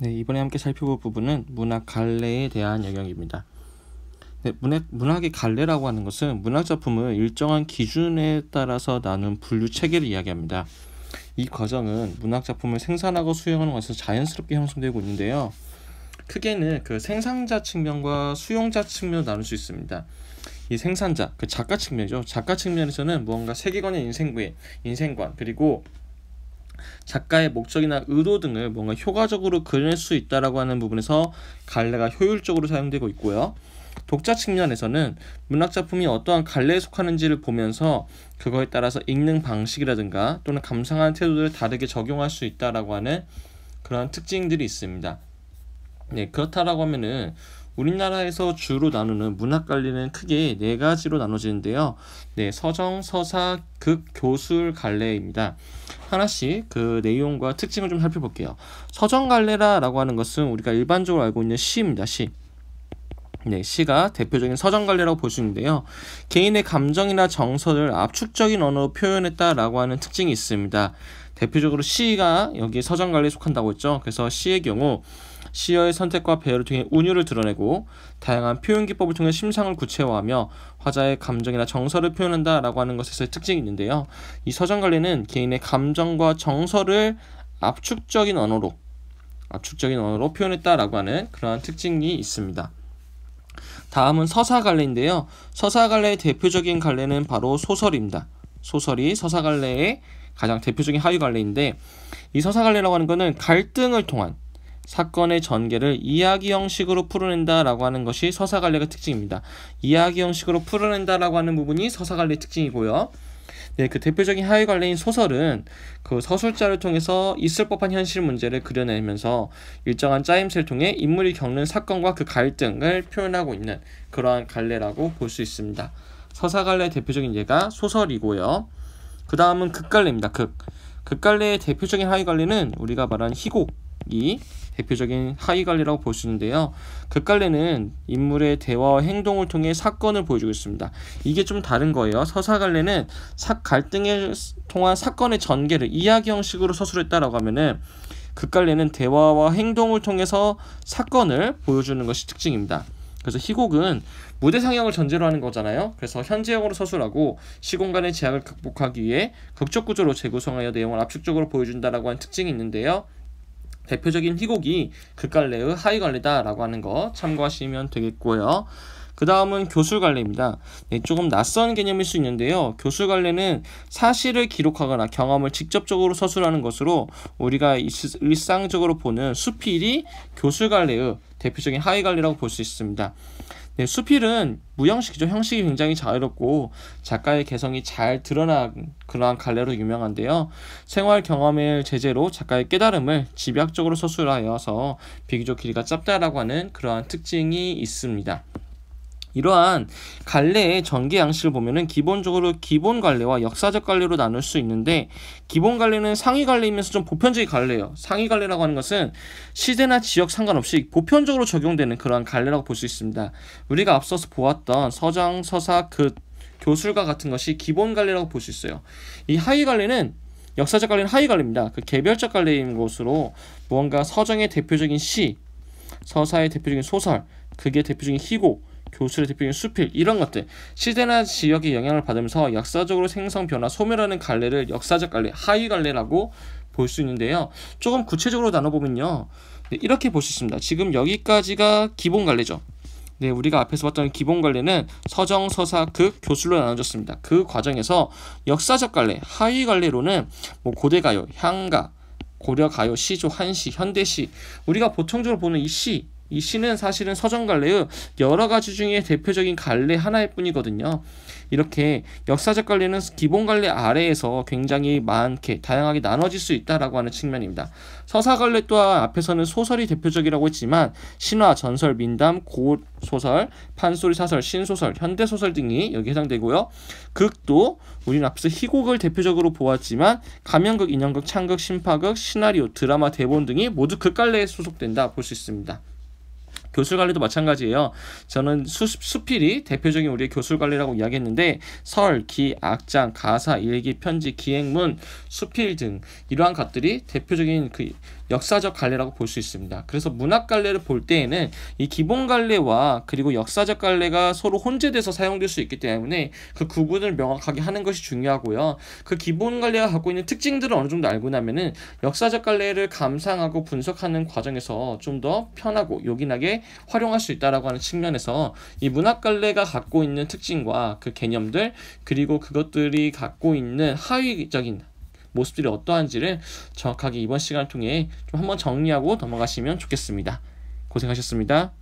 네, 이번에 함께 살펴볼 부분은 문학 갈래에 대한 영역입니다. 네, 문학, 문학의 갈래라고 하는 것은 문학 작품을 일정한 기준에 따라서 나눈 분류 체계를 이야기합니다. 이 과정은 문학 작품을 생산하고 수용하는 것에서 자연스럽게 형성되고 있는데요. 크게는 그 생산자 측면과 수용자 측면을 나눌 수 있습니다. 이 생산자, 그 작가 측면이죠. 작가 측면에서는 무언가 세계관의 인생구 인생관, 그리고 작가의 목적이나 의도 등을 뭔가 효과적으로 그릴 수 있다라고 하는 부분에서 갈래가 효율적으로 사용되고 있고요. 독자 측면에서는 문학 작품이 어떠한 갈래에 속하는지를 보면서 그거에 따라서 읽는 방식이라든가 또는 감상하는 태도를 다르게 적용할 수 있다라고 하는 그런 특징들이 있습니다. 네, 그렇다라고 하면은 우리나라에서 주로 나누는 문학 관리는 크게 네 가지로 나눠지는데요. 네, 서정, 서사, 극, 교술, 갈래입니다. 하나씩 그 내용과 특징을 좀 살펴볼게요. 서정 갈래라라고 하는 것은 우리가 일반적으로 알고 있는 시입니다. 시. 네, 시가 대표적인 서정관례라고 볼 수 있는데요. 개인의 감정이나 정서를 압축적인 언어로 표현했다라고 하는 특징이 있습니다. 대표적으로 시가 여기 서정관례에 속한다고 했죠. 그래서 시의 경우 시어의 선택과 배열을 통해 운율을 드러내고 다양한 표현 기법을 통해 심상을 구체화하며 화자의 감정이나 정서를 표현한다라고 하는 것에서의 특징이 있는데요. 이 서정 관리는 개인의 감정과 정서를 압축적인 언어로 압축적인 언어로 표현했다라고 하는 그러한 특징이 있습니다. 다음은 서사갈래인데요. 서사갈래의 대표적인 갈래는 바로 소설입니다. 소설이 서사갈래의 가장 대표적인 하위갈래인데 이 서사갈래라고 하는 것은 갈등을 통한 사건의 전개를 이야기 형식으로 풀어낸다라고 하는 것이 서사관례의 특징입니다. 이야기 형식으로 풀어낸다라고 하는 부분이 서사관례의 특징이고요. 네, 그 대표적인 하위 관례인 소설은 그 서술자를 통해서 있을 법한 현실 문제를 그려내면서 일정한 짜임새를 통해 인물이 겪는 사건과 그 갈등을 표현하고 있는 그러한 관례라고 볼 수 있습니다. 서사갈래의 대표적인 예가 소설이고요. 그 다음은 극갈래입니다. 극. 극갈래의 대표적인 하위 갈래는 우리가 말한 희곡, 이 대표적인 하위 관리라고볼 수 있는데요. 극갈래는 인물의 대화와 행동을 통해 사건을 보여주고 있습니다. 이게 좀 다른 거예요. 서사 갈래는 갈등을 통한 사건의 전개를 이야기 형식으로 서술했다라고 하면은 극갈래는 대화와 행동을 통해서 사건을 보여주는 것이 특징입니다. 그래서 희곡은 무대 상영을 전제로 하는 거잖아요. 그래서 현재형으로 서술하고 시공간의 제약을 극복하기 위해 극적 구조로 재구성하여 내용을 압축적으로 보여준다라고 하는 특징이 있는데요. 대표적인 희곡이 극갈래의 하이갈레다라고 하는 거 참고하시면 되겠고요. 그 다음은 교술갈래입니다. 네, 조금 낯선 개념일 수 있는데요. 교술갈래는 사실을 기록하거나 경험을 직접적으로 서술하는 것으로 우리가 일상적으로 보는 수필이 교술갈래의 대표적인 하이갈래라고 볼 수 있습니다. 네, 수필은 무형식이죠. 형식이 굉장히 자유롭고 작가의 개성이 잘 드러난 그러한 갈래로 유명한데요. 생활 경험을 제재로 작가의 깨달음을 집약적으로 서술하여서 비교적 길이가 짧다라고 하는 그러한 특징이 있습니다. 이러한 갈래의 전개 양식을 보면은 기본적으로 기본 갈래와 역사적 갈래로 나눌 수 있는데 기본 갈래는 상위 갈래이면서 좀 보편적인 갈래예요. 상위 갈래라고 하는 것은 시대나 지역 상관없이 보편적으로 적용되는 그러한 갈래라고 볼 수 있습니다. 우리가 앞서서 보았던 서장, 서사, 그 교술과 같은 것이 기본 갈래라고 볼 수 있어요. 이 하위 갈래는 역사적 갈래는 하위 갈래입니다. 그 개별적 갈래인 것으로 무언가 서정의 대표적인 시, 서사의 대표적인 소설, 그게 대표적인 희고, 교수의 특징인 수필 이런 것들 시대나 지역의 영향을 받으면서 역사적으로 생성 변화 소멸하는 갈래를 역사적 갈래 하위 갈래라고 볼 수 있는데요 조금 구체적으로 나눠보면요 네, 이렇게 볼 수 있습니다 지금 여기까지가 기본 갈래죠 네, 우리가 앞에서 봤던 기본 관례는 서정, 서사, 극, 교술로 나눠졌습니다. 그 과정에서 역사적 관례, 하위 관례로는 뭐 고대 가요, 향가, 고려 가요, 시조, 한시, 현대시 우리가 보통적으로 보는 이 시, 이 시는 사실은 서정 갈래의 여러 가지 중에 대표적인 갈래 하나일 뿐이거든요. 이렇게 역사적 갈래는 기본 갈래 아래에서 굉장히 많게 다양하게 나눠질 수 있다라고 하는 측면입니다. 서사 갈래 또한 앞에서는 소설이 대표적이라고 했지만 신화, 전설, 민담, 고소설, 판소리 사설, 신소설, 현대 소설 등이 여기 해당되고요. 극도 우리는 앞서 희곡을 대표적으로 보았지만 가면극, 인형극, 창극, 신파극, 시나리오, 드라마, 대본 등이 모두 극갈래에 소속된다 볼 수 있습니다. 교술 관리도 마찬가지예요. 저는 수, 수필이 대표적인 우리의 교술 관리라고 이야기했는데 설, 기, 악장, 가사, 일기, 편지, 기행문, 수필 등 이러한 것들이 대표적인 그 역사적 갈래라고 볼 수 있습니다. 그래서 문학 갈래를 볼 때에는 이 기본 갈래와 그리고 역사적 갈래가 서로 혼재돼서 사용될 수 있기 때문에 그 구분을 명확하게 하는 것이 중요하고요. 그 기본 갈래가 갖고 있는 특징들을 어느 정도 알고 나면은 역사적 갈래를 감상하고 분석하는 과정에서 좀 더 편하고 요긴하게 활용할 수 있다라고 하는 측면에서 이 문학 갈래가 갖고 있는 특징과 그 개념들 그리고 그것들이 갖고 있는 하위적인 모습들이 어떠한지를 정확하게 이번 시간을 통해 좀 한번 정리하고 넘어가시면 좋겠습니다. 고생하셨습니다.